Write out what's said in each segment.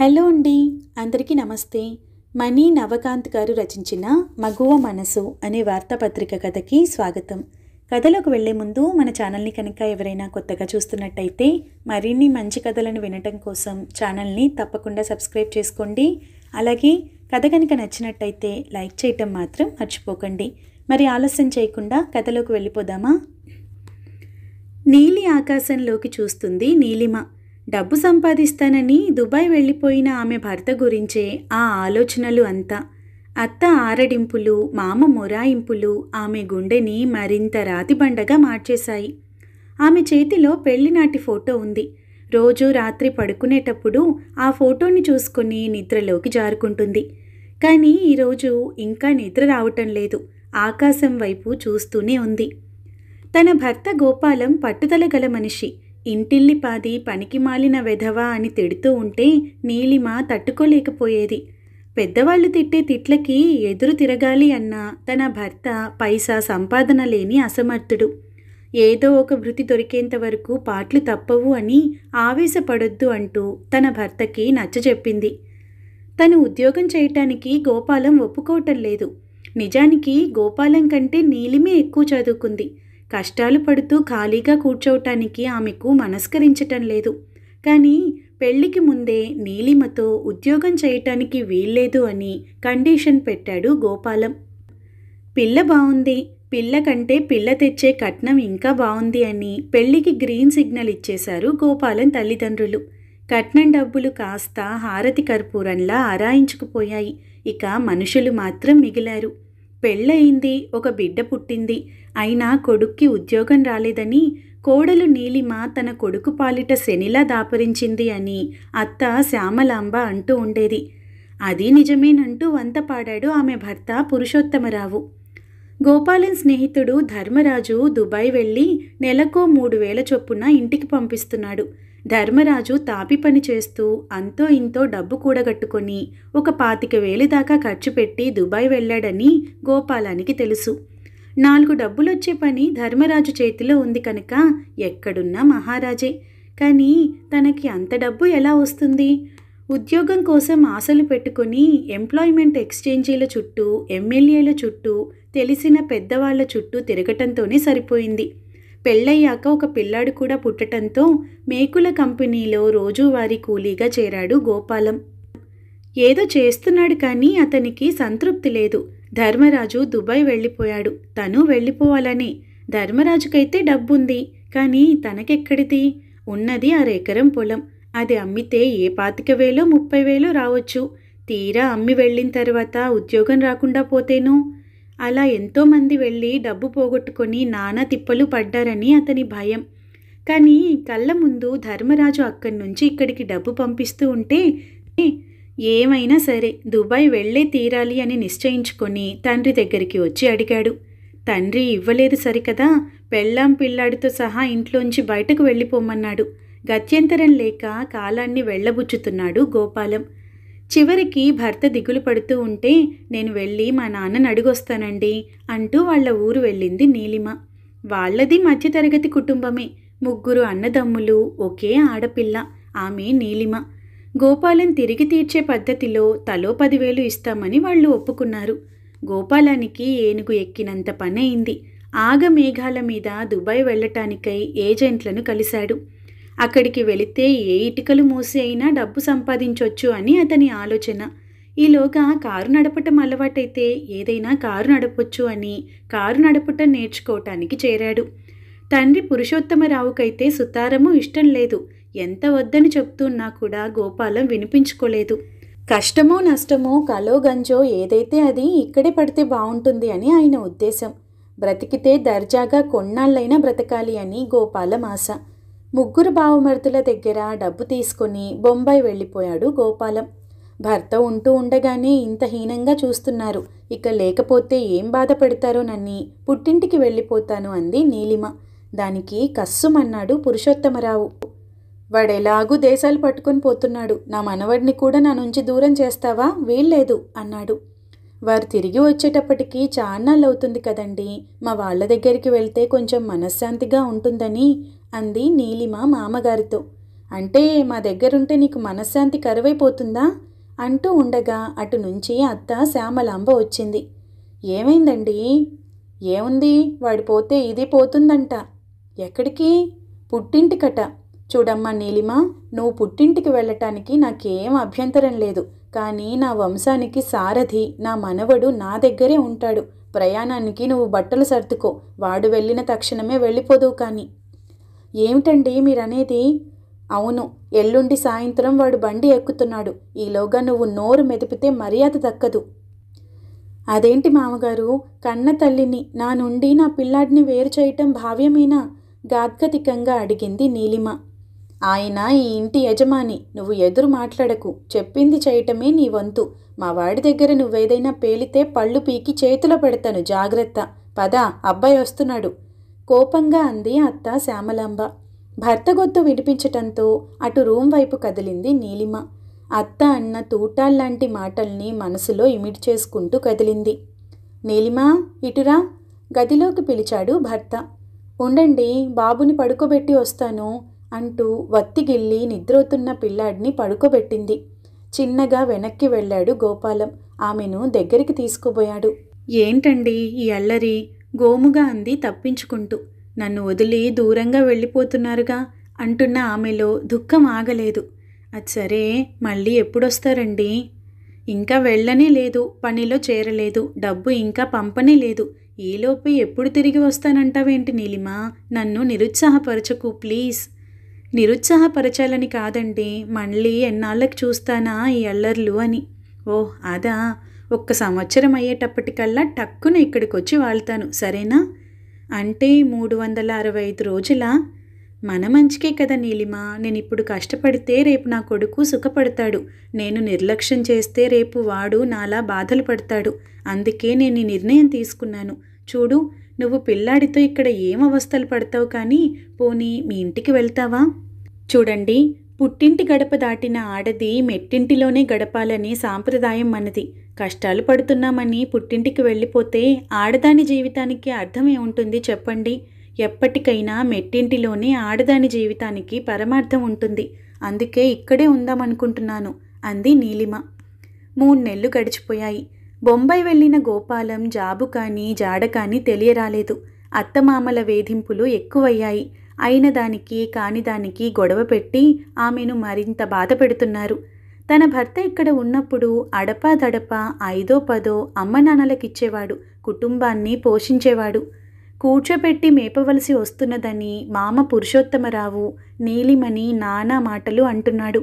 hello అండి అందరికీ నమస్తే మనీ నవకాంత్ గారు రచించిన మగువ మనసు అనే వార్తాపత్రిక కథకి స్వాగతం కథలోకి వెళ్లే ముందు మన ఛానల్ని కనుక ఎవరైనా కొత్తగా చూస్తున్నట్టయితే మరిన్ని మంచి కథలను వినటం కోసం ఛానల్ని తప్పకుండా సబ్స్క్రైబ్ చేసుకోండి అలాగే కథ కనుక నచ్చినట్టయితే లైక్ చేయటం మాత్రం మర్చిపోకండి మరి ఆలస్యం చేయకుండా కథలోకి వెళ్ళిపోదామా నీలి ఆకాశంలోకి చూస్తుంది నీలిమ డబ్బు సంపాదిస్తానని దుబాయ్ వెళ్ళిపోయిన ఆమె భర్త గురించే ఆ ఆలోచనలు అంతా అత్త ఆరడింపులు మామ మొరాయింపులు ఆమె గుండెని మరింత రాతిబండగా మార్చేశాయి ఆమె చేతిలో పెళ్లినాటి ఫోటో ఉంది రోజు రాత్రి పడుకునేటప్పుడు ఆ ఫోటోని చూసుకుని నిద్రలోకి జారుకుంటుంది కానీ ఈరోజు ఇంకా నిద్ర రావటం లేదు ఆకాశం వైపు చూస్తూనే ఉంది తన భర్త గోపాలం పట్టుదల గల మనిషి ఇంటిల్లిపాది మాలిన వెధవా అని తిడుతూ ఉంటే నీలిమ తట్టుకోలేకపోయేది పెద్దవాళ్ళు తిట్టే తిట్లకి ఎదురు తిరగాలి అన్న తన భర్త పైసా సంపాదన లేని అసమర్థుడు ఏదో ఒక వృత్తి దొరికేంత వరకు పాటలు తప్పవు అని ఆవేశపడొద్దు అంటూ తన భర్తకి నచ్చజెప్పింది తను ఉద్యోగం చేయటానికి గోపాలం ఒప్పుకోవటం లేదు నిజానికి గోపాలం కంటే నీలిమే ఎక్కువ చదువుకుంది కష్టాలు పడుతూ ఖాళీగా కూర్చోవటానికి ఆమెకు మనస్కరించటం లేదు కానీ పెళ్లికి ముందే నీలిమతో ఉద్యోగం చేయటానికి వీల్లేదు అని కండిషన్ పెట్టాడు గోపాలం పిల్ల బాగుంది పిల్ల కంటే పిల్ల తెచ్చే కట్నం ఇంకా బాగుంది అని పెళ్లికి గ్రీన్ సిగ్నల్ ఇచ్చేశారు గోపాలం తల్లిదండ్రులు కట్నం డబ్బులు కాస్త హారతి కర్పూరంలా ఆరాయించుకుపోయాయి ఇక మనుషులు మాత్రం మిగిలారు పెళ్ళయింది ఒక బిడ్డ పుట్టింది అయినా కొడుక్కి ఉద్యోగం రాలేదని కోడలు నీలిమ తన కొడుకు పాలిట శనిలా దాపరించింది అని అత్త శ్యామలాంబ అంటూ ఉండేది అది నిజమేనంటూ వంత పాడాడు ఆమె భర్త పురుషోత్తమరావు గోపాలన్ స్నేహితుడు ధర్మరాజు దుబాయ్ వెళ్ళి నెలకో మూడు వేల చొప్పున ఇంటికి పంపిస్తున్నాడు ధర్మరాజు తాపి పని చేస్తూ అంతో ఇంతో డబ్బు కూడగట్టుకొని ఒక పాతిక వేలు దాకా ఖర్చు పెట్టి దుబాయ్ వెళ్ళాడని గోపాలానికి తెలుసు నాలుగు డబ్బులొచ్చే పని ధర్మరాజు చేతిలో ఉంది కనుక ఎక్కడున్నా మహారాజే కానీ తనకి అంత డబ్బు ఎలా వస్తుంది ఉద్యోగం కోసం ఆశలు పెట్టుకుని ఎంప్లాయ్మెంట్ ఎక్స్చేంజీల చుట్టూ ఎమ్మెల్యేల చుట్టూ తెలిసిన పెద్దవాళ్ల చుట్టూ తిరగటంతోనే సరిపోయింది పెళ్ళయ్యాక ఒక పిల్లాడు కూడా పుట్టటంతో మేకుల కంపెనీలో రోజువారీ కూలీగా చేరాడు గోపాలం ఏదో చేస్తున్నాడు కానీ అతనికి సంతృప్తి లేదు ధర్మరాజు దుబాయ్ వెళ్ళిపోయాడు తను వెళ్ళిపోవాలని ధర్మరాజుకైతే డబ్బుంది కానీ తనకెక్కడిది ఉన్నది అరెకరం పొలం అది అమ్మితే ఏ పాతిక వేలో ముప్పై వేలో రావచ్చు తీరా అమ్మి వెళ్ళిన తర్వాత ఉద్యోగం రాకుండా పోతేనో అలా ఎంతోమంది వెళ్ళి డబ్బు పోగొట్టుకొని నానా తిప్పలు పడ్డారని అతని భయం కానీ కళ్ళ ముందు ధర్మరాజు అక్కడి నుంచి ఇక్కడికి డబ్బు పంపిస్తూ ఉంటే ఏమైనా సరే దుబాయ్ వెళ్ళే తీరాలి అని నిశ్చయించుకొని తండ్రి దగ్గరికి వచ్చి అడిగాడు తండ్రి ఇవ్వలేదు సరికదా పెళ్ళాం పిల్లాడితో సహా ఇంట్లోంచి బయటకు వెళ్ళిపోమన్నాడు గత్యంతరం లేక కాలాన్ని వెళ్ళబుచ్చుతున్నాడు గోపాలం చివరికి భర్త దిగులు పడుతూ ఉంటే నేను వెళ్ళి మా నాన్నని అడుగొస్తానండి అంటూ వాళ్ళ ఊరు వెళ్ళింది నీలిమ వాళ్ళది మధ్యతరగతి కుటుంబమే ముగ్గురు అన్నదమ్ములు ఒకే ఆడపిల్ల ఆమె నీలిమ గోపాలం తిరిగి తీర్చే పద్ధతిలో తలో పదివేలు ఇస్తామని వాళ్ళు ఒప్పుకున్నారు గోపాలానికి ఏనుగు ఎక్కినంత పనయింది ఆగమేఘాల మీద దుబాయ్ వెళ్ళటానికై ఏజెంట్లను కలిశాడు అక్కడికి వెళితే ఏ ఇటుకలు మూసి అయినా డబ్బు సంపాదించవచ్చు అని అతని ఆలోచన ఈలోగా కారు నడపటం అలవాటైతే ఏదైనా కారు నడపొచ్చు అని కారు నడపటం నేర్చుకోవటానికి చేరాడు తండ్రి పురుషోత్తమరావుకైతే సుతారము ఇష్టం లేదు ఎంత వద్దని చెప్తున్నా కూడా గోపాలం వినిపించుకోలేదు కష్టమో నష్టమో కలో గంజో ఏదైతే అది ఇక్కడే పడితే బాగుంటుంది అని ఆయన ఉద్దేశం బ్రతికితే దర్జాగా కొన్నాళ్ళైనా బ్రతకాలి అని గోపాలం ఆశ ముగ్గురు బావమరుతుల దగ్గర డబ్బు తీసుకుని బొంబాయి వెళ్ళిపోయాడు గోపాలం భర్త ఉంటూ ఉండగానే ఇంత హీనంగా చూస్తున్నారు ఇక లేకపోతే ఏం బాధపడతారో నన్ని పుట్టింటికి వెళ్ళిపోతాను అంది నీలిమ దానికి కస్సుమన్నాడు పురుషోత్తమరావు వాడెలాగూ దేశాలు పట్టుకొని పోతున్నాడు నా మనవడిని కూడా నా నుంచి దూరం చేస్తావా వీల్లేదు అన్నాడు వారు తిరిగి వచ్చేటప్పటికి చాన్నాళ్ళవుతుంది కదండి మా వాళ్ళ దగ్గరికి వెళ్తే కొంచెం మనశ్శాంతిగా ఉంటుందని అంది నీలిమ మామగారితో అంటే మా దగ్గరుంటే నీకు మనశ్శాంతి కరువైపోతుందా అంటూ ఉండగా అటు నుంచి అత్త శ్యామలాంబ వచ్చింది ఏమైందండి ఏముంది వాడిపోతే ఇది పోతుందంట ఎక్కడికి పుట్టింటికట చూడమ్మా నీలిమ నువ్వు పుట్టింటికి వెళ్ళటానికి నాకేం అభ్యంతరం లేదు కానీ నా వంశానికి సారథి నా మనవడు నా దగ్గరే ఉంటాడు ప్రయాణానికి నువ్వు బట్టలు సర్దుకో వాడు వెళ్ళిన తక్షణమే వెళ్ళిపోదువు కానీ ఏమిటండి మీరనేది అవును ఎల్లుండి సాయంత్రం వాడు బండి ఎక్కుతున్నాడు ఈలోగా నువ్వు నోరు మెదిపితే మర్యాద దక్కదు అదేంటి మామగారు కన్న తల్లిని నా నుండి నా పిల్లాడిని వేరు చేయటం భావ్యమేనా గాద్గతికంగా అడిగింది నీలిమ ఆయన ఈ ఇంటి యజమాని నువ్వు ఎదురు మాట్లాడకు చెప్పింది చేయటమే నీ వంతు మా వాడి దగ్గర నువ్వేదైనా పేలితే పళ్ళు పీకి చేతిలో పెడతాను జాగ్రత్త పద అబ్బాయి వస్తున్నాడు కోపంగా అంది అత్త శ్యామలాంబ భర్త గొత్తు వినిపించటంతో అటు రూమ్ వైపు కదిలింది నీలిమ అత్త అన్న తూటాల్లాంటి మాటల్ని మనసులో ఇమిడి చేసుకుంటూ కదిలింది నీలిమా ఇటురా గదిలోకి పిలిచాడు భర్త ఉండండి బాబుని పడుకోబెట్టి వస్తాను అంటూ వత్తిగిల్లి నిద్రవుతున్న పిల్లాడిని పడుకోబెట్టింది చిన్నగా వెనక్కి వెళ్ళాడు గోపాలం ఆమెను దగ్గరికి తీసుకుపోయాడు ఏంటండి ఈ అల్లరి గోముగా అంది తప్పించుకుంటూ నన్ను వదిలి దూరంగా వెళ్ళిపోతున్నారుగా అంటున్న ఆమెలో దుఃఖం ఆగలేదు అది సరే మళ్ళీ ఎప్పుడొస్తారండి ఇంకా వెళ్ళనే లేదు పనిలో చేరలేదు డబ్బు ఇంకా పంపనే లేదు ఈలోపు ఎప్పుడు తిరిగి వస్తానంటావేంటి నీలిమ నన్ను నిరుత్సాహపరచకు ప్లీజ్ నిరుత్సాహపరచాలని కాదండి మళ్ళీ ఎన్నాళ్ళకి చూస్తానా ఈ అల్లర్లు అని ఓహ్ అదా ఒక్క సంవత్సరం అయ్యేటప్పటికల్లా టక్కున ఇక్కడికి వచ్చి వాళ్తాను సరేనా అంటే మూడు వందల అరవై ఐదు రోజుల మన మంచికే కదా నీలిమ నేను ఇప్పుడు కష్టపడితే రేపు నా కొడుకు సుఖపడతాడు నేను నిర్లక్ష్యం చేస్తే రేపు వాడు నాలా బాధలు పడతాడు అందుకే నేను ఈ నిర్ణయం తీసుకున్నాను చూడు నువ్వు పిల్లాడితో ఇక్కడ ఏం అవస్థలు పడతావు కానీ పోనీ మీ ఇంటికి వెళ్తావా చూడండి పుట్టింటి గడప దాటిన ఆడది మెట్టింటిలోనే గడపాలని సాంప్రదాయం మనది కష్టాలు పడుతున్నామని పుట్టింటికి వెళ్ళిపోతే ఆడదాని జీవితానికి అర్థం ఏముంటుంది చెప్పండి ఎప్పటికైనా మెట్టింటిలోనే ఆడదాని జీవితానికి పరమార్థం ఉంటుంది అందుకే ఇక్కడే ఉందామనుకుంటున్నాను అంది నీలిమ మూడు నెలలు గడిచిపోయాయి బొంబాయి వెళ్ళిన గోపాలం జాబు కానీ జాడ కానీ తెలియరాలేదు అత్తమామల వేధింపులు ఎక్కువయ్యాయి అయిన దానికి కాని దానికి గొడవ పెట్టి ఆమెను మరింత బాధ పెడుతున్నారు తన భర్త ఇక్కడ ఉన్నప్పుడు అడపా దడప ఐదో పదో అమ్మ నాన్నలకిచ్చేవాడు కుటుంబాన్ని పోషించేవాడు కూర్చోపెట్టి మేపవలసి వస్తున్నదని మామ పురుషోత్తమరావు నీలిమని నానా మాటలు అంటున్నాడు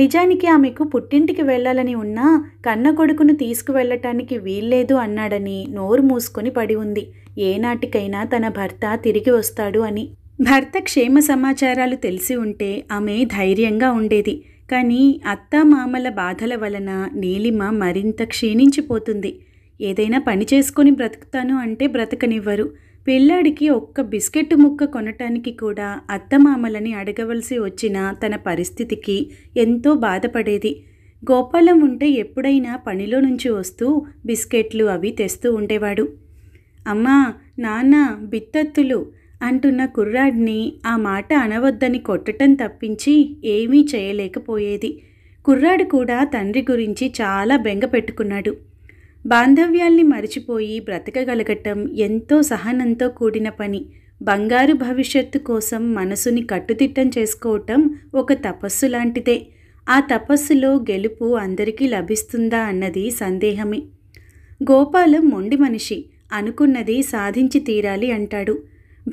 నిజానికి ఆమెకు పుట్టింటికి వెళ్ళాలని ఉన్నా కన్న కొడుకును తీసుకువెళ్ళటానికి వీల్లేదు అన్నాడని నోరు మూసుకొని పడి ఉంది ఏనాటికైనా తన భర్త తిరిగి వస్తాడు అని భర్త క్షేమ సమాచారాలు తెలిసి ఉంటే ఆమె ధైర్యంగా ఉండేది కానీ అత్త మామల బాధల వలన నీలిమ మరింత క్షీణించిపోతుంది ఏదైనా పని చేసుకొని బ్రతుకుతాను అంటే బ్రతకనివ్వరు పిల్లాడికి ఒక్క బిస్కెట్ ముక్క కొనటానికి కూడా అత్తమామలని అడగవలసి వచ్చిన తన పరిస్థితికి ఎంతో బాధపడేది గోపాలం ఉంటే ఎప్పుడైనా పనిలో నుంచి వస్తూ బిస్కెట్లు అవి తెస్తూ ఉండేవాడు అమ్మా నాన్న బిత్తత్తులు అంటున్న కుర్రాడిని ఆ మాట అనవద్దని కొట్టటం తప్పించి ఏమీ చేయలేకపోయేది కుర్రాడు కూడా తండ్రి గురించి చాలా బెంగ పెట్టుకున్నాడు బాంధవ్యాల్ని మరిచిపోయి బ్రతకగలగటం ఎంతో సహనంతో కూడిన పని బంగారు భవిష్యత్తు కోసం మనసుని కట్టుదిట్టం చేసుకోవటం ఒక తపస్సు లాంటిదే ఆ తపస్సులో గెలుపు అందరికీ లభిస్తుందా అన్నది సందేహమే గోపాలం మొండి మనిషి అనుకున్నది సాధించి తీరాలి అంటాడు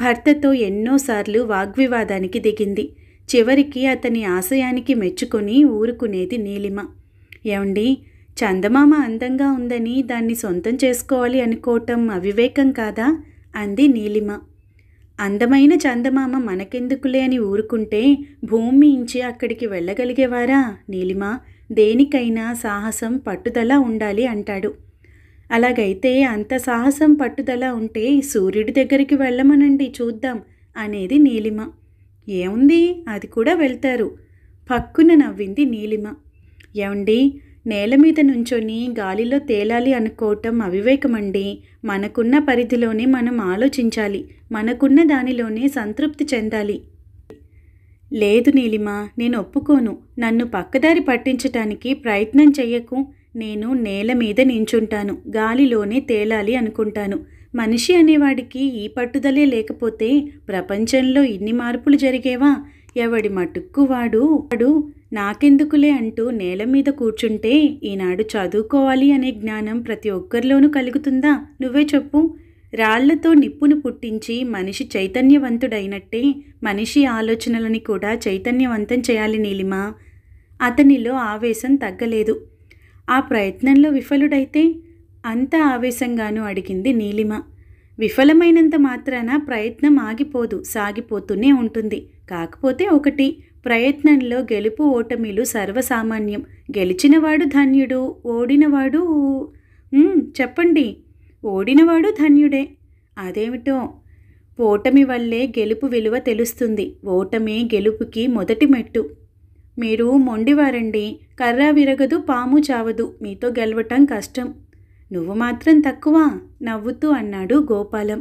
భర్తతో ఎన్నోసార్లు వాగ్వివాదానికి దిగింది చివరికి అతని ఆశయానికి మెచ్చుకొని ఊరుకునేది నీలిమ ఏమండి చందమామ అందంగా ఉందని దాన్ని సొంతం చేసుకోవాలి అనుకోవటం అవివేకం కాదా అంది నీలిమ అందమైన చందమామ మనకెందుకులే అని ఊరుకుంటే భూమి ఇంచి అక్కడికి వెళ్ళగలిగేవారా నీలిమ దేనికైనా సాహసం పట్టుదల ఉండాలి అంటాడు అలాగైతే అంత సాహసం పట్టుదల ఉంటే సూర్యుడి దగ్గరికి వెళ్ళమనండి చూద్దాం అనేది నీలిమ ఏముంది అది కూడా వెళ్తారు పక్కున నవ్వింది నీలిమ ఏమండి నేల మీద నుంచొని గాలిలో తేలాలి అనుకోవటం అవివేకమండి మనకున్న పరిధిలోనే మనం ఆలోచించాలి మనకున్న దానిలోనే సంతృప్తి చెందాలి లేదు నీలిమ నేను ఒప్పుకోను నన్ను పక్కదారి పట్టించటానికి ప్రయత్నం చెయ్యకు నేను నేల మీద నించుంటాను గాలిలోనే తేలాలి అనుకుంటాను మనిషి అనేవాడికి ఈ పట్టుదలే లేకపోతే ప్రపంచంలో ఇన్ని మార్పులు జరిగేవా ఎవడి మటుక్కు వాడు వాడు నాకెందుకులే అంటూ నేల మీద కూర్చుంటే ఈనాడు చదువుకోవాలి అనే జ్ఞానం ప్రతి ఒక్కరిలోనూ కలుగుతుందా నువ్వే చెప్పు రాళ్లతో నిప్పును పుట్టించి మనిషి చైతన్యవంతుడైనట్టే మనిషి ఆలోచనలని కూడా చైతన్యవంతం చేయాలి నీలిమా అతనిలో ఆవేశం తగ్గలేదు ఆ ప్రయత్నంలో విఫలుడైతే అంత ఆవేశంగాను అడిగింది నీలిమ విఫలమైనంత మాత్రాన ప్రయత్నం ఆగిపోదు సాగిపోతూనే ఉంటుంది కాకపోతే ఒకటి ప్రయత్నంలో గెలుపు ఓటమిలు సర్వసామాన్యం గెలిచినవాడు ధన్యుడు ఓడినవాడు చెప్పండి ఓడినవాడు ధన్యుడే అదేమిటో ఓటమి వల్లే గెలుపు విలువ తెలుస్తుంది ఓటమే గెలుపుకి మొదటి మెట్టు మీరు మొండివారండి కర్ర విరగదు పాము చావదు మీతో గెలవటం కష్టం నువ్వు మాత్రం తక్కువ నవ్వుతూ అన్నాడు గోపాలం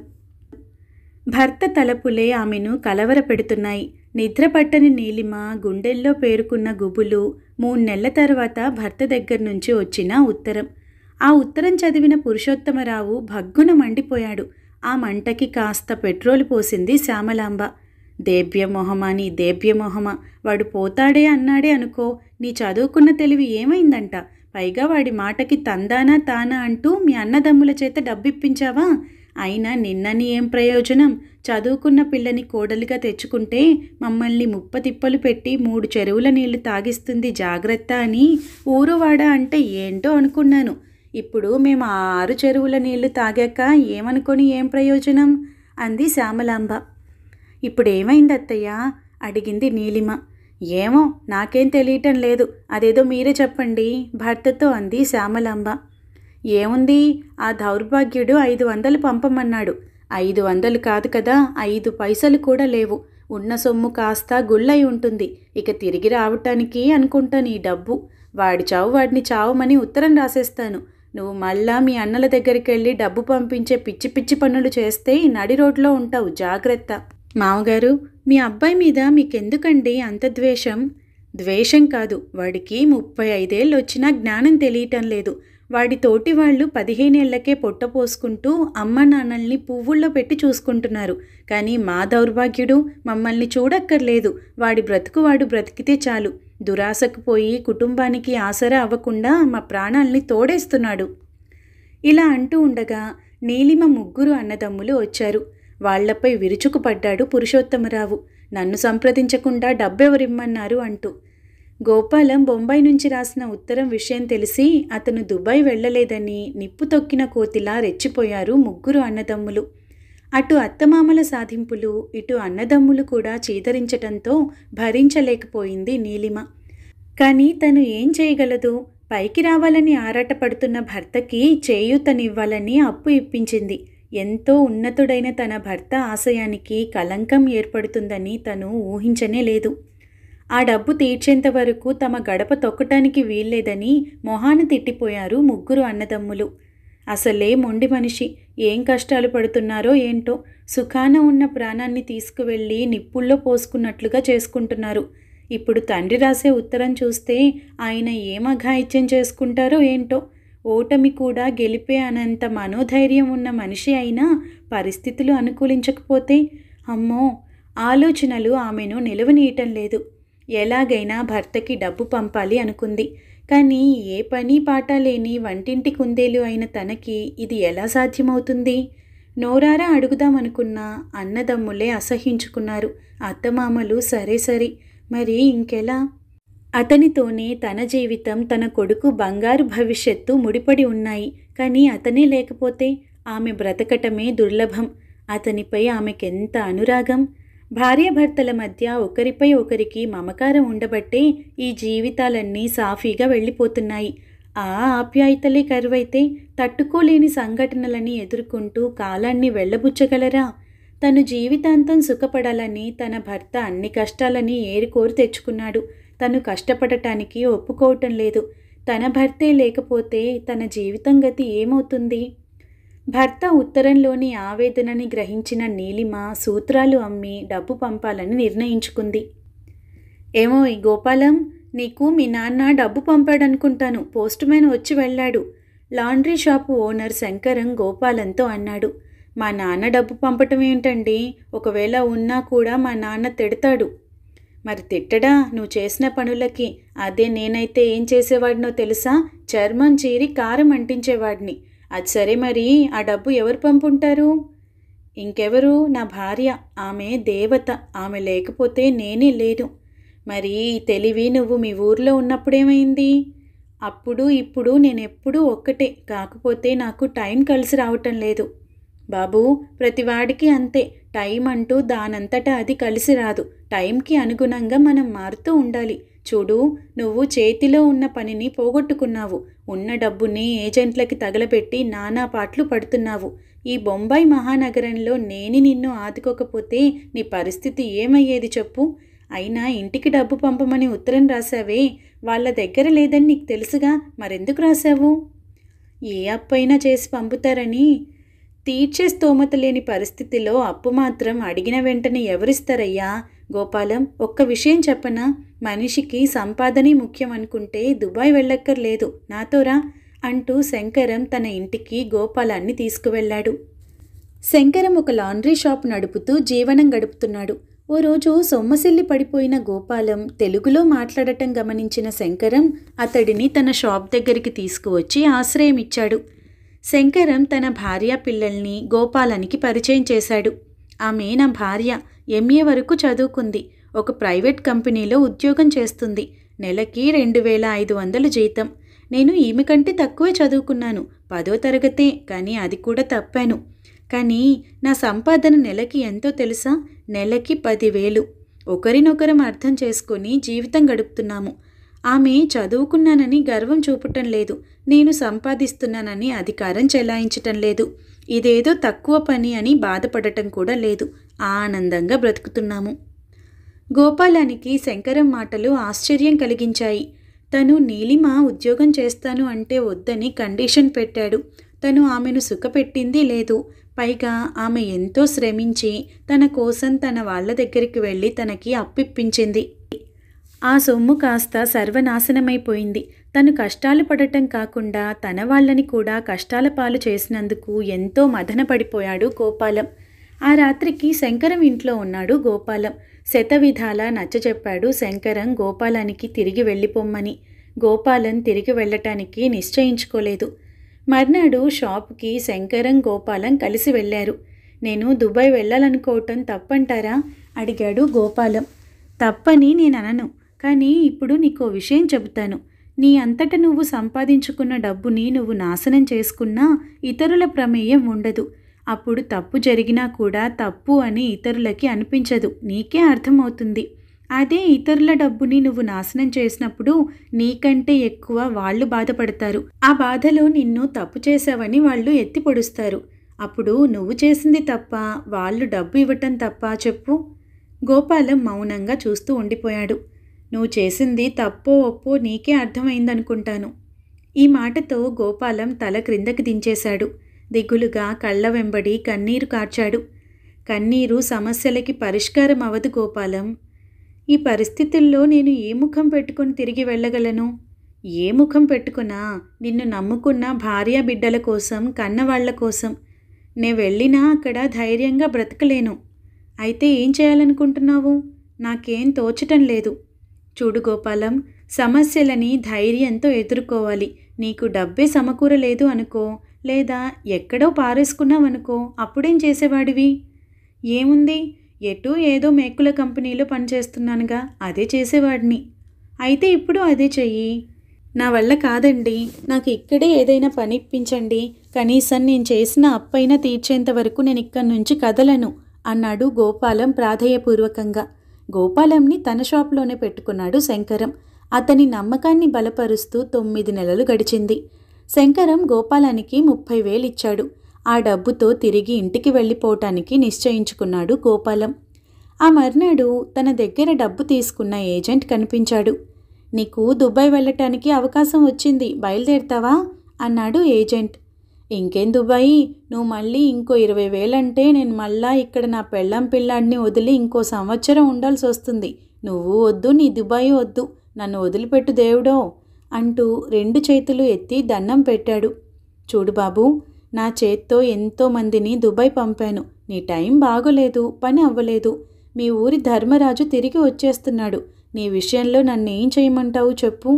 భర్త తలపులే ఆమెను కలవరపెడుతున్నాయి నిద్రపట్టని నీలిమ గుండెల్లో పేరుకున్న గుబులు మూడు నెలల తర్వాత భర్త దగ్గర నుంచి వచ్చిన ఉత్తరం ఆ ఉత్తరం చదివిన పురుషోత్తమరావు భగ్గున మండిపోయాడు ఆ మంటకి కాస్త పెట్రోల్ పోసింది శ్యామలాంబ దేభ్యమోహమాని దేవ్యమోహమ వాడు పోతాడే అన్నాడే అనుకో నీ చదువుకున్న తెలివి ఏమైందంట పైగా వాడి మాటకి తందానా తానా అంటూ మీ అన్నదమ్ముల చేత డబ్బిప్పించావా అయినా నిన్నని ఏం ప్రయోజనం చదువుకున్న పిల్లని కోడలిగా తెచ్చుకుంటే మమ్మల్ని ముప్పతిప్పలు పెట్టి మూడు చెరువుల నీళ్లు తాగిస్తుంది జాగ్రత్త అని ఊరువాడ అంటే ఏంటో అనుకున్నాను ఇప్పుడు మేము ఆరు చెరువుల నీళ్లు తాగాక ఏమనుకొని ఏం ప్రయోజనం అంది శ్యామలాంబ ఇప్పుడు ఏమైంది అత్తయ్యా అడిగింది నీలిమ ఏమో నాకేం తెలియటం లేదు అదేదో మీరే చెప్పండి భర్తతో అంది శ్యామలాంబ ఏముంది ఆ దౌర్భాగ్యుడు ఐదు వందలు పంపమన్నాడు ఐదు వందలు కాదు కదా ఐదు పైసలు కూడా లేవు ఉన్న సొమ్ము కాస్త గుళ్ళై ఉంటుంది ఇక తిరిగి రావటానికి అనుకుంటాను ఈ డబ్బు వాడి చావు వాడిని చావమని ఉత్తరం రాసేస్తాను నువ్వు మళ్ళా మీ అన్నల దగ్గరికి వెళ్ళి డబ్బు పంపించే పిచ్చి పిచ్చి పనులు చేస్తే నడి రోడ్లో ఉంటావు జాగ్రత్త మామగారు మీ అబ్బాయి మీద మీకెందుకండి అంత ద్వేషం ద్వేషం కాదు వాడికి ముప్పై ఐదేళ్ళు వచ్చినా జ్ఞానం తెలియటం లేదు వాడి తోటి వాళ్ళు పదిహేనేళ్లకే పొట్ట పోసుకుంటూ అమ్మ నాన్నల్ని పువ్వుల్లో పెట్టి చూసుకుంటున్నారు కానీ మా దౌర్భాగ్యుడు మమ్మల్ని చూడక్కర్లేదు వాడి బ్రతుకు వాడు బ్రతికితే చాలు దురాశకు పోయి కుటుంబానికి ఆసరా అవ్వకుండా మా ప్రాణాల్ని తోడేస్తున్నాడు ఇలా అంటూ ఉండగా నీలిమ ముగ్గురు అన్నదమ్ములు వచ్చారు వాళ్లపై విరుచుకుపడ్డాడు పురుషోత్తమరావు నన్ను సంప్రదించకుండా డబ్బెవరిమ్మన్నారు అంటూ గోపాలం బొంబాయి నుంచి రాసిన ఉత్తరం విషయం తెలిసి అతను దుబాయ్ వెళ్ళలేదని నిప్పు తొక్కిన కోతిలా రెచ్చిపోయారు ముగ్గురు అన్నదమ్ములు అటు అత్తమామల సాధింపులు ఇటు అన్నదమ్ములు కూడా చీదరించటంతో భరించలేకపోయింది నీలిమ కానీ తను ఏం చేయగలదు పైకి రావాలని ఆరాటపడుతున్న భర్తకి చేయూతనివ్వాలని అప్పు ఇప్పించింది ఎంతో ఉన్నతుడైన తన భర్త ఆశయానికి కలంకం ఏర్పడుతుందని తను ఊహించనే లేదు ఆ డబ్బు తీర్చేంత వరకు తమ గడప తొక్కటానికి వీల్లేదని మొహాన తిట్టిపోయారు ముగ్గురు అన్నదమ్ములు అసలే మొండి మనిషి ఏం కష్టాలు పడుతున్నారో ఏంటో సుఖాన ఉన్న ప్రాణాన్ని తీసుకువెళ్ళి నిప్పుల్లో పోసుకున్నట్లుగా చేసుకుంటున్నారు ఇప్పుడు తండ్రి రాసే ఉత్తరం చూస్తే ఆయన ఏం అఘాయిత్యం చేసుకుంటారో ఏంటో ఓటమి కూడా గెలిపే అనంత మనోధైర్యం ఉన్న మనిషి అయినా పరిస్థితులు అనుకూలించకపోతే అమ్మో ఆలోచనలు ఆమెను నిలవనీయటం లేదు ఎలాగైనా భర్తకి డబ్బు పంపాలి అనుకుంది కానీ ఏ పని పాట లేని వంటింటి కుందేలు అయిన తనకి ఇది ఎలా సాధ్యమవుతుంది నోరారా అడుగుదామనుకున్నా అన్నదమ్ములే అసహించుకున్నారు అత్తమామలు సరే సరే మరి ఇంకెలా అతనితోనే తన జీవితం తన కొడుకు బంగారు భవిష్యత్తు ముడిపడి ఉన్నాయి కానీ అతనే లేకపోతే ఆమె బ్రతకటమే దుర్లభం అతనిపై ఆమెకెంత అనురాగం భార్యాభర్తల మధ్య ఒకరిపై ఒకరికి మమకారం ఉండబట్టే ఈ జీవితాలన్నీ సాఫీగా వెళ్ళిపోతున్నాయి ఆ ఆప్యాయతలే కరువైతే తట్టుకోలేని సంఘటనలని ఎదుర్కొంటూ కాలాన్ని వెళ్ళబుచ్చగలరా తను జీవితాంతం సుఖపడాలని తన భర్త అన్ని కష్టాలని ఏరుకోరు తెచ్చుకున్నాడు తను కష్టపడటానికి ఒప్పుకోవటం లేదు తన భర్తే లేకపోతే తన జీవితం గతి ఏమవుతుంది భర్త ఉత్తరంలోని ఆవేదనని గ్రహించిన నీలిమ సూత్రాలు అమ్మి డబ్బు పంపాలని నిర్ణయించుకుంది ఏమో గోపాలం నీకు మీ నాన్న డబ్బు పంపాడనుకుంటాను పోస్ట్ మ్యాన్ వచ్చి వెళ్ళాడు లాండ్రీ షాపు ఓనర్ శంకరం గోపాలంతో అన్నాడు మా నాన్న డబ్బు పంపటం ఏంటండి ఒకవేళ ఉన్నా కూడా మా నాన్న తిడతాడు మరి తిట్టడా నువ్వు చేసిన పనులకి అదే నేనైతే ఏం చేసేవాడినో తెలుసా చర్మం చీరి కారం అంటించేవాడిని అది సరే మరి ఆ డబ్బు ఎవరు పంపుంటారు ఇంకెవరు నా భార్య ఆమె దేవత ఆమె లేకపోతే నేనే లేను మరి తెలివి నువ్వు మీ ఊర్లో ఉన్నప్పుడేమైంది అప్పుడు ఇప్పుడు నేను ఎప్పుడూ ఒక్కటే కాకపోతే నాకు టైం కలిసి రావటం లేదు బాబు ప్రతివాడికి అంతే టైం అంటూ దానంతటా అది కలిసి రాదు టైంకి అనుగుణంగా మనం మారుతూ ఉండాలి చూడు నువ్వు చేతిలో ఉన్న పనిని పోగొట్టుకున్నావు ఉన్న డబ్బుని ఏజెంట్లకి తగలబెట్టి నానా పాట్లు పడుతున్నావు ఈ బొంబాయి మహానగరంలో నేను నిన్ను ఆదుకోకపోతే నీ పరిస్థితి ఏమయ్యేది చెప్పు అయినా ఇంటికి డబ్బు పంపమని ఉత్తరం రాశావే వాళ్ళ దగ్గర లేదని నీకు తెలుసుగా మరెందుకు రాశావు ఏ అప్పైనా చేసి పంపుతారని తీర్చే స్తోమత లేని పరిస్థితిలో అప్పు మాత్రం అడిగిన వెంటనే ఎవరిస్తారయ్యా గోపాలం ఒక్క విషయం చెప్పనా మనిషికి సంపాదనే ముఖ్యం అనుకుంటే దుబాయ్ వెళ్ళక్కర్లేదు నాతోరా అంటూ శంకరం తన ఇంటికి గోపాలాన్ని తీసుకువెళ్ళాడు శంకరం ఒక లాండ్రీ షాప్ నడుపుతూ జీవనం గడుపుతున్నాడు ఓ రోజు సొమ్మసిల్లి పడిపోయిన గోపాలం తెలుగులో మాట్లాడటం గమనించిన శంకరం అతడిని తన షాప్ దగ్గరికి తీసుకువచ్చి ఆశ్రయం ఇచ్చాడు శంకరం తన భార్య పిల్లల్ని గోపాలానికి పరిచయం చేశాడు ఆమె నా భార్య ఎంఏ వరకు చదువుకుంది ఒక ప్రైవేట్ కంపెనీలో ఉద్యోగం చేస్తుంది నెలకి రెండు వేల ఐదు వందలు జీతం నేను ఈమె కంటే తక్కువే చదువుకున్నాను పదో తరగతే కానీ అది కూడా తప్పాను కానీ నా సంపాదన నెలకి ఎంతో తెలుసా నెలకి పదివేలు ఒకరినొకరం అర్థం చేసుకొని జీవితం గడుపుతున్నాము ఆమె చదువుకున్నానని గర్వం చూపటం లేదు నేను సంపాదిస్తున్నానని అధికారం చెలాయించటం లేదు ఇదేదో తక్కువ పని అని బాధపడటం కూడా లేదు ఆనందంగా బ్రతుకుతున్నాము గోపాలానికి శంకరం మాటలు ఆశ్చర్యం కలిగించాయి తను నీలిమ ఉద్యోగం చేస్తాను అంటే వద్దని కండిషన్ పెట్టాడు తను ఆమెను సుఖపెట్టింది లేదు పైగా ఆమె ఎంతో శ్రమించి తన కోసం తన వాళ్ళ దగ్గరికి వెళ్ళి తనకి అప్పిప్పించింది ఆ సొమ్ము కాస్త సర్వనాశనమైపోయింది తను కష్టాలు పడటం కాకుండా తన వాళ్ళని కూడా కష్టాల పాలు చేసినందుకు ఎంతో పడిపోయాడు గోపాలం ఆ రాత్రికి శంకరం ఇంట్లో ఉన్నాడు గోపాలం శతవిధాల నచ్చజెప్పాడు శంకరం గోపాలానికి తిరిగి వెళ్ళిపోమ్మని గోపాలం తిరిగి వెళ్ళటానికి నిశ్చయించుకోలేదు మర్నాడు షాప్కి శంకరం గోపాలం కలిసి వెళ్ళారు నేను దుబాయ్ వెళ్ళాలనుకోవటం తప్పంటారా అడిగాడు గోపాలం తప్పని నేను అనను కానీ ఇప్పుడు నీకో విషయం చెబుతాను నీ అంతట నువ్వు సంపాదించుకున్న డబ్బుని నువ్వు నాశనం చేసుకున్నా ఇతరుల ప్రమేయం ఉండదు అప్పుడు తప్పు జరిగినా కూడా తప్పు అని ఇతరులకి అనిపించదు నీకే అర్థమవుతుంది అదే ఇతరుల డబ్బుని నువ్వు నాశనం చేసినప్పుడు నీకంటే ఎక్కువ వాళ్ళు బాధపడతారు ఆ బాధలో నిన్ను తప్పు చేశావని వాళ్ళు ఎత్తి పొడుస్తారు అప్పుడు నువ్వు చేసింది తప్ప వాళ్ళు డబ్బు ఇవ్వటం తప్ప చెప్పు గోపాలం మౌనంగా చూస్తూ ఉండిపోయాడు నువ్వు చేసింది తప్పో ఒప్పో నీకే అర్థమైందనుకుంటాను ఈ మాటతో గోపాలం తల క్రిందకి దించేశాడు దిగులుగా కళ్ళ వెంబడి కన్నీరు కార్చాడు కన్నీరు సమస్యలకి పరిష్కారం అవదు గోపాలం ఈ పరిస్థితుల్లో నేను ఏ ముఖం పెట్టుకొని తిరిగి వెళ్ళగలను ఏ ముఖం పెట్టుకున్నా నిన్ను నమ్ముకున్న భార్య బిడ్డల కోసం కన్నవాళ్ల కోసం నే వెళ్ళినా అక్కడ ధైర్యంగా బ్రతకలేను అయితే ఏం చేయాలనుకుంటున్నావు నాకేం తోచటం లేదు చూడు గోపాలం సమస్యలని ధైర్యంతో ఎదుర్కోవాలి నీకు డబ్బే సమకూరలేదు అనుకో లేదా ఎక్కడో పారేసుకున్నావనుకో అప్పుడేం చేసేవాడివి ఏముంది ఎటు ఏదో మేకుల కంపెనీలో పనిచేస్తున్నానుగా అదే చేసేవాడిని అయితే ఇప్పుడు అదే చెయ్యి నా వల్ల కాదండి నాకు ఇక్కడే ఏదైనా పని ఇప్పించండి కనీసం నేను చేసిన అప్పైనా తీర్చేంత వరకు నేను ఇక్కడి నుంచి కదలను అన్నాడు గోపాలం ప్రాధేయపూర్వకంగా గోపాలంని తన షాప్లోనే పెట్టుకున్నాడు శంకరం అతని నమ్మకాన్ని బలపరుస్తూ తొమ్మిది నెలలు గడిచింది శంకరం గోపాలానికి ముప్పై వేలిచ్చాడు ఇచ్చాడు ఆ డబ్బుతో తిరిగి ఇంటికి వెళ్ళిపోవటానికి నిశ్చయించుకున్నాడు గోపాలం ఆ మర్నాడు తన దగ్గర డబ్బు తీసుకున్న ఏజెంట్ కనిపించాడు నీకు దుబాయ్ వెళ్ళటానికి అవకాశం వచ్చింది బయలుదేరుతావా అన్నాడు ఏజెంట్ ఇంకేం దుబాయ్ నువ్వు మళ్ళీ ఇంకో ఇరవై వేలంటే నేను మళ్ళా ఇక్కడ నా పెళ్ళం పిల్లాడిని వదిలి ఇంకో సంవత్సరం ఉండాల్సి వస్తుంది నువ్వు వద్దు నీ దుబాయ్ వద్దు నన్ను వదిలిపెట్టు దేవుడో అంటూ రెండు చేతులు ఎత్తి దండం పెట్టాడు చూడు బాబు నా చేత్తో ఎంతోమందిని దుబాయ్ పంపాను నీ టైం బాగోలేదు పని అవ్వలేదు మీ ఊరి ధర్మరాజు తిరిగి వచ్చేస్తున్నాడు నీ విషయంలో నన్ను ఏం చేయమంటావు చెప్పు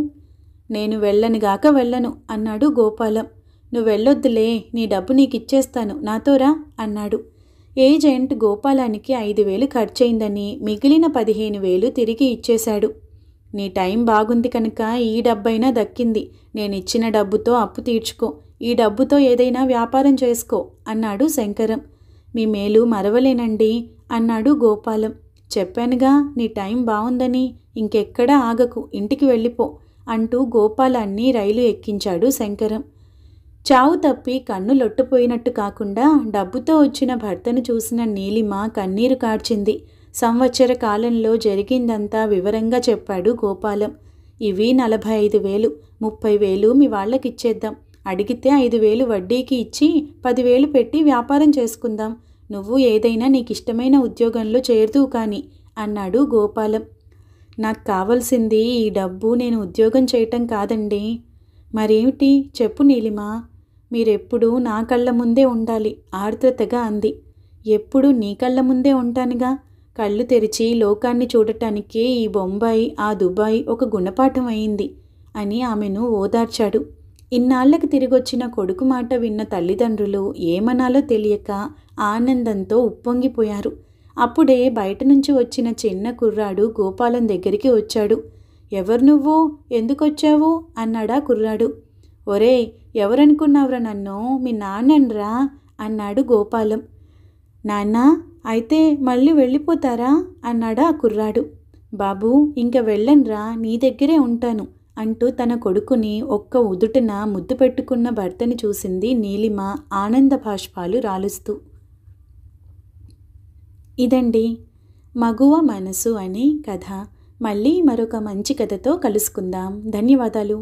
నేను వెళ్ళనుగాక వెళ్ళను అన్నాడు గోపాలం నువ్వు వెళ్ళొద్దులే నీ డబ్బు నీకు ఇచ్చేస్తాను నాతోరా అన్నాడు ఏజెంట్ గోపాలానికి ఐదు వేలు ఖర్చయిందని మిగిలిన పదిహేను వేలు తిరిగి ఇచ్చేశాడు నీ టైం బాగుంది కనుక ఈ డబ్బైనా దక్కింది నేను ఇచ్చిన డబ్బుతో అప్పు తీర్చుకో ఈ డబ్బుతో ఏదైనా వ్యాపారం చేసుకో అన్నాడు శంకరం మీ మేలు మరవలేనండి అన్నాడు గోపాలం చెప్పానుగా నీ టైం బాగుందని ఇంకెక్కడా ఆగకు ఇంటికి వెళ్ళిపో అంటూ గోపాలాన్ని రైలు ఎక్కించాడు శంకరం చావు తప్పి కన్ను లొట్టుపోయినట్టు కాకుండా డబ్బుతో వచ్చిన భర్తను చూసిన నీలిమ కన్నీరు కార్చింది సంవత్సర కాలంలో జరిగిందంతా వివరంగా చెప్పాడు గోపాలం ఇవి నలభై ఐదు వేలు ముప్పై వేలు మీ వాళ్ళకి ఇచ్చేద్దాం అడిగితే ఐదు వేలు వడ్డీకి ఇచ్చి పదివేలు పెట్టి వ్యాపారం చేసుకుందాం నువ్వు ఏదైనా నీకు ఇష్టమైన ఉద్యోగంలో చేరుదువు కానీ అన్నాడు గోపాలం నాకు కావలసింది ఈ డబ్బు నేను ఉద్యోగం చేయటం కాదండి మరేమిటి చెప్పు నీలిమా మీరెప్పుడూ నా కళ్ళ ముందే ఉండాలి ఆర్ద్రతగా అంది ఎప్పుడూ నీ కళ్ళ ముందే ఉంటానుగా కళ్ళు తెరిచి లోకాన్ని చూడటానికే ఈ బొంబాయి ఆ దుబాయ్ ఒక గుణపాఠం అయింది అని ఆమెను ఓదార్చాడు ఇన్నాళ్లకు తిరిగొచ్చిన కొడుకు మాట విన్న తల్లిదండ్రులు ఏమనాలో తెలియక ఆనందంతో ఉప్పొంగిపోయారు అప్పుడే బయట నుంచి వచ్చిన చిన్న కుర్రాడు గోపాలం దగ్గరికి వచ్చాడు ఎవరు నువ్వు ఎందుకొచ్చావు అన్నాడా కుర్రాడు ఒరే ఎవరనుకున్నావురా నన్ను మీ నాన్నరా అన్నాడు గోపాలం నాన్న అయితే మళ్ళీ వెళ్ళిపోతారా అన్నాడు ఆ కుర్రాడు బాబు ఇంకా వెళ్ళనరా నీ దగ్గరే ఉంటాను అంటూ తన కొడుకుని ఒక్క ఉదుటన ముద్దు పెట్టుకున్న భర్తని చూసింది నీలిమ ఆనంద భాష్పాలు రాలుస్తూ ఇదండి మగువ మనసు అనే కథ మళ్ళీ మరొక మంచి కథతో కలుసుకుందాం ధన్యవాదాలు